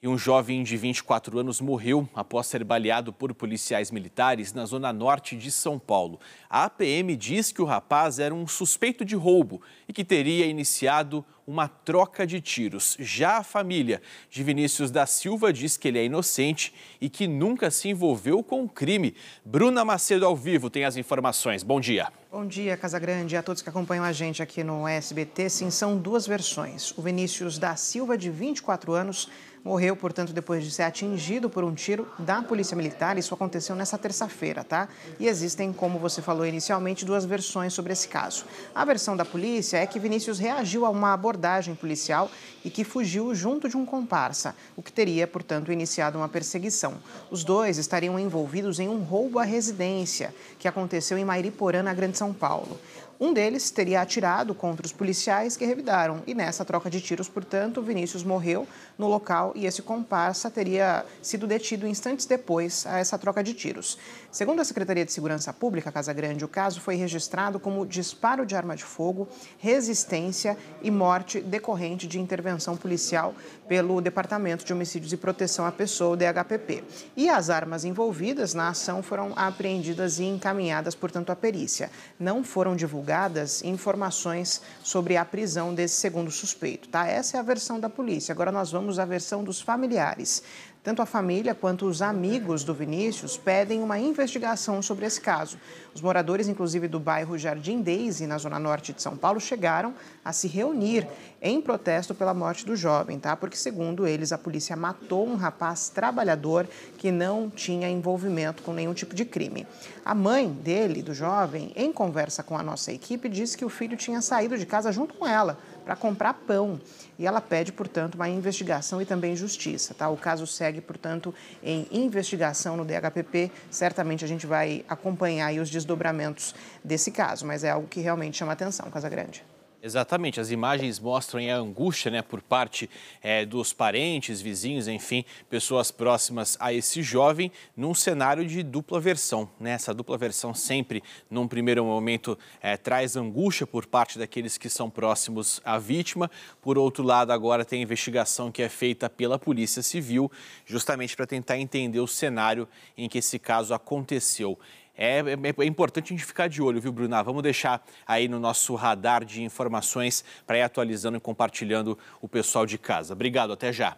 E um jovem de 24 anos morreu após ser baleado por policiais militares na zona norte de São Paulo. A APM diz que o rapaz era um suspeito de roubo e que teria iniciado uma troca de tiros. Já a família de Vinícius da Silva diz que ele é inocente e que nunca se envolveu com o crime. Bruna Macedo ao vivo tem as informações. Bom dia. Bom dia, Casa Grande. a todos que acompanham a gente aqui no SBT. Sim, são duas versões. O Vinícius da Silva, de 24 anos, Morreu, portanto, depois de ser atingido por um tiro da Polícia Militar. Isso aconteceu nessa terça-feira, tá? E existem, como você falou inicialmente, duas versões sobre esse caso. A versão da polícia é que Vinícius reagiu a uma abordagem policial e que fugiu junto de um comparsa, o que teria, portanto, iniciado uma perseguição. Os dois estariam envolvidos em um roubo à residência, que aconteceu em Mairiporã, na Grande São Paulo. Um deles teria atirado contra os policiais que revidaram. E nessa troca de tiros, portanto, Vinícius morreu no local e esse comparsa teria sido detido instantes depois a essa troca de tiros. Segundo a Secretaria de Segurança Pública, Casa Grande, o caso foi registrado como disparo de arma de fogo, resistência e morte decorrente de intervenção policial pelo Departamento de Homicídios e Proteção à Pessoa, o DHPP. E as armas envolvidas na ação foram apreendidas e encaminhadas, portanto, à perícia. Não foram divulgadas divulgadas informações sobre a prisão desse segundo suspeito, tá? Essa é a versão da polícia. Agora nós vamos à versão dos familiares. Tanto a família quanto os amigos do Vinícius pedem uma investigação sobre esse caso. Os moradores, inclusive do bairro Jardim Deise, na zona norte de São Paulo, chegaram a se reunir em protesto pela morte do jovem, tá? Porque, segundo eles, a polícia matou um rapaz trabalhador que não tinha envolvimento com nenhum tipo de crime. A mãe dele, do jovem, em conversa com a nossa equipe, disse que o filho tinha saído de casa junto com ela para comprar pão. E ela pede, portanto, uma investigação e também justiça. Tá? O caso segue, portanto, em investigação no DHPP. Certamente a gente vai acompanhar os desdobramentos desse caso, mas é algo que realmente chama atenção, Casa Grande. Exatamente, as imagens mostram é, a angústia né, por parte é, dos parentes, vizinhos, enfim, pessoas próximas a esse jovem, num cenário de dupla versão. Né? Essa dupla versão sempre, num primeiro momento, é, traz angústia por parte daqueles que são próximos à vítima. Por outro lado, agora tem a investigação que é feita pela Polícia Civil, justamente para tentar entender o cenário em que esse caso aconteceu é, é, é, importante a gente ficar de olho, viu, Bruna? Ah, vamos deixar aí no nosso radar de informações para ir atualizando e compartilhando o pessoal de casa. Obrigado, até já.